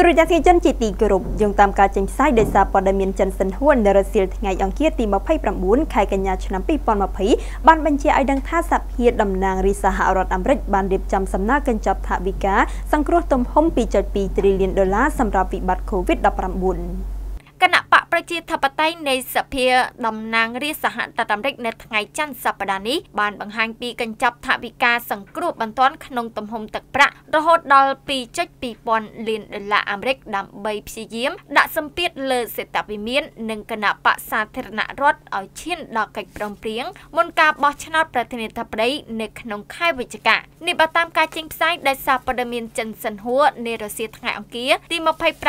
ទរយធិជនជាទីគោរពយោងតាមការចេញផ្សាយដោយសារព័ត៌មានចិនសិនហួននៅរសៀលថ្ងៃអង្គារទី29ខែកញ្ញាឆ្នាំ2020បានបញ្ជាឲ្យដឹងថាសភាតំណាងរាជសហរដ្ឋអាមេរិកបានរៀបចំសំណើកញ្ចប់ថវិកាសង្គ្រោះទំហំ2.2ត្រីលានដុល្លារសម្រាប់វិបត្តិ COVID-19 ប្រជាធិបតេយ្យនៃសភាតំណាងរាស្ត្រសហរដ្ឋអាមេរិកនៅថ្ងៃច័ន្ទសប្តាហ៍នេះបានបង្ហាញពីកញ្ចប់ថវិកាសង្គ្រោះបន្ទាន់ក្នុងទំហំទឹកប្រាក់រហូតដល់2.2000លានដុល្លារអាមេរិកដើម្បីព្យាយាមដាក់សម្ពាធលើសេដ្ឋវិមាននិងគណៈបកសាធារណរដ្ឋឲ្យឈានដល់កិច្ចព្រមព្រៀងមុនការបោះឆ្នោតប្រធានាធិបតីនៅក្នុងខែវិច្ឆិកានេះបើតាមការចេញផ្សាយដោយសារព័ត៌មានចិនសិនហួរនារសៀលថ្ងៃអង្គារទី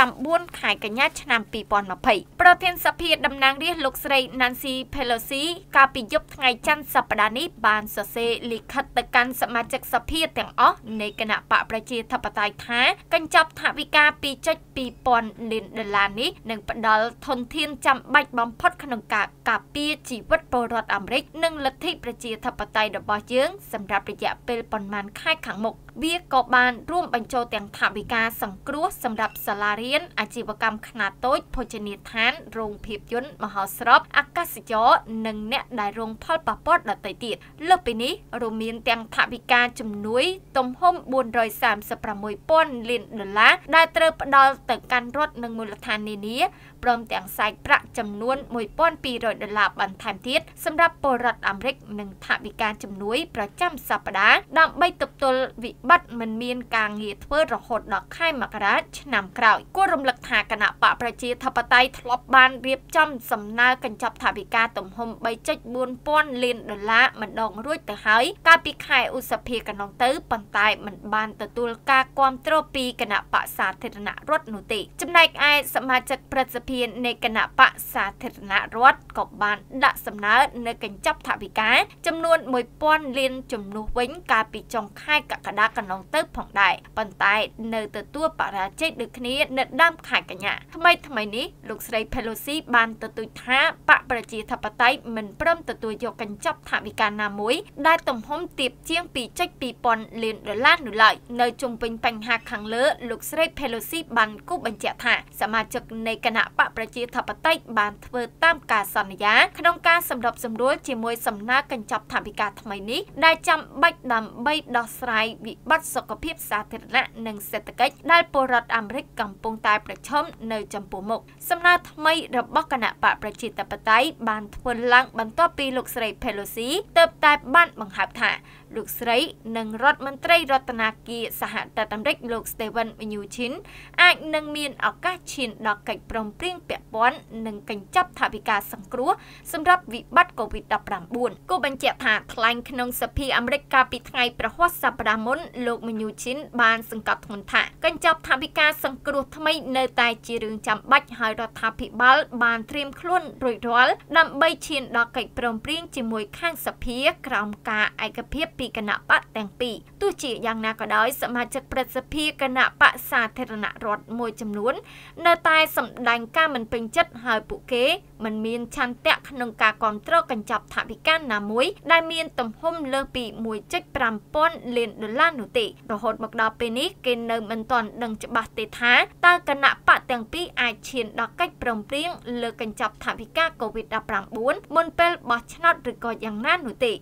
29ខែកញ្ញាឆ្នាំ2020ប្រធានសភាតំណាងរាស្ត្រលោកស្រី Nancy Pelosi កាលពីយប់ថ្ងៃច័ន្ទសប្តាហ៍នេះ បានសរសេរលិខិតទៅកាន់សមាជិកសភា ទាំងអស់នៃគណៈបកប្រជាធិបតេយ្យថាកញ្ចប់ថវិកា2.2000លានដុល្លារនេះនឹងផ្ដល់ធនធានចាំបាច់បំផុត ក្នុងការការពារជីវិតពលរដ្ឋអាមេរិកនិងលទ្ធិប្រជាធិបតេយ្យរបស់យើងសម្រាប់រយៈពេលប្រមាណខែខាងមុខវាក៏បានរួមបញ្ចូលទាំងថវិកាសង្គ្រោះសម្រាប់សាលារៀនអាជីវកម្មខ្នាតតូចភោជនីយដ្ឋានរោងភាពយន្តមហោស្រពអាកាសចរនិងអ្នកដែលរង ផលប៉ះពាល់ដទៃទៀតលើសពីនេះរួមមានទាំងថវិកាជំនួយ ទំហំ436,000លានដុល្លារដែលត្រូវផ្ដល់ទៅកាន់រដ្ឋនិងមូលដ្ឋាននានាព្រមទាំងសាច់ប្រាក់ចំនួន1,200ដុល្លារបន្ថែមទៀតសម្រាប់ពលរដ្ឋអាមេរិកនិងថវិកាជំនួយប្រចាំសប្តាហ៍ដើម្បីទប់ទល់វិបត្តិមិនមានការងារធ្វើរហូតដល់ខែមករាឆ្នាំក្រោយគួររំលឹកថាគណៈបកប្រជាធិបតេយ្យធ្លាប់បានរៀបចំសំណើកញ្ចប់ថវិកាទំហំ3.4000លានដុល្លារម្ដងរួចទៅហើយកាលពីខែឧសភាកន្លងទៅប៉ុន្តែមិនបានទទួលការគាំទ្រពីគណៈបកសាធារណរដ្ឋនោះទេចំណែកឯសមាជិកប្រសិទ្ធិនៃគណៈបកសាធារណរដ្ឋក៏បានដាក់សំណើនៅកញ្ចប់ថវិកាចំនួន1000លានចំនួនវិញ កាលពីចុងខែកក្កដាកន្លងទៅ ផងដែរប៉ុន្តែនៅទទួលបរាជ័យដូចគ្នានៅដើមខែកញ្ញាថ្មីថ្មីនេះលោកស្រី Pelosi បានទទូចថាបកប្រជាធិបតេយ្យមិនព្រមទទួលយកកញ្ចប់ថវិកាណាមួយដែលទំហំទាបជាង2.2000លានដុល្លារនោះឡើយនៅជុំវិញបញ្ហាខាងលើលោកស្រី Pelosi បានគូបញ្ជាក់ថា សមាជិកនៃគណៈបកប្រជាធិបតេយ្យបានធ្វើតាមការសន្យាក្នុងការសម្របសម្រួលជាមួយសំណើកញ្ចប់ថវិកាថ្មីនេះដែលចាំបាច់ដើម្បីដោះស្រាយវិបត្តិសុខភាព សាធារណៈនិងសេដ្ឋកិច្ចដែលពលរដ្ឋអាមេរិកកំពុងតែ ប្រឈមនៅចំពោះមុខសំណើថ្មីមីរបស់គណៈបកប្រជាធិបតេយ្យបានធ្វើឡើងបន្ទាប់ពីលោកស្រី Pelosi ទើបតែបានបង្ហើបថាលោកស្រីនិងរដ្ឋមន្ត្រីរដ្ឋាភិបាលសហរដ្ឋអាមេរិកលោក Steven Mnuchin អាចនឹងមានឱកាសឈាន ដល់កិច្ចព្រមព្រៀងពាក់ព័ន្ធនឹងកញ្ចប់ថវិកាសង្គ្រោះសម្រាប់វិបត្តិ COVID-19 គូបញ្ជាក់ថាថ្លែងក្នុង សភាអាមេរិកកាលពីថ្ងៃប្រហ័សសប្តាហ៍មុនលោក Mnuchin បានសង្កត់ធ្ងន់ថាកញ្ចប់ថវិកាសង្គ្រោះថ្មី នៅតែជារឿងចាំបាច់ហើយរដ្ឋាភិបាល បានត្រៀមខ្លួនរួចរាល់ដើម្បីឈានដល់កិច្ចព្រមព្រៀងជាមួយខាងសភាក្រោមការឯកភាពពីគណៈបកទាំងពីរទោះជាយ៉ាងណាក៏ដោយសមាជិកប្រសិទ្ធិគណៈបកសាធារណរដ្ឋមួយចំនួន នៅតែសម្ដែងការមិនពេញចិត្តហើយពួកគេមិនមានឆន្ទៈក្នុងការគ្រប់គ្រងកញ្ចប់ថវិកាណាមួយ ដែលមានទំហំលើសពី1.5000លានដុល្លារនោះទេរហូតមកដល់ពេលនេះគេនៅមិនទាន់ដឹងច្បាស់ទេថាតើគណៈបកទាំងពីរអាចឈានដល់កិច្ចព្រមព្រៀងលើកញ្ចប់ថវិកា COVID-19 មុនពេលបោះឆ្នោតឬក៏យ៉ាងណានោះទេ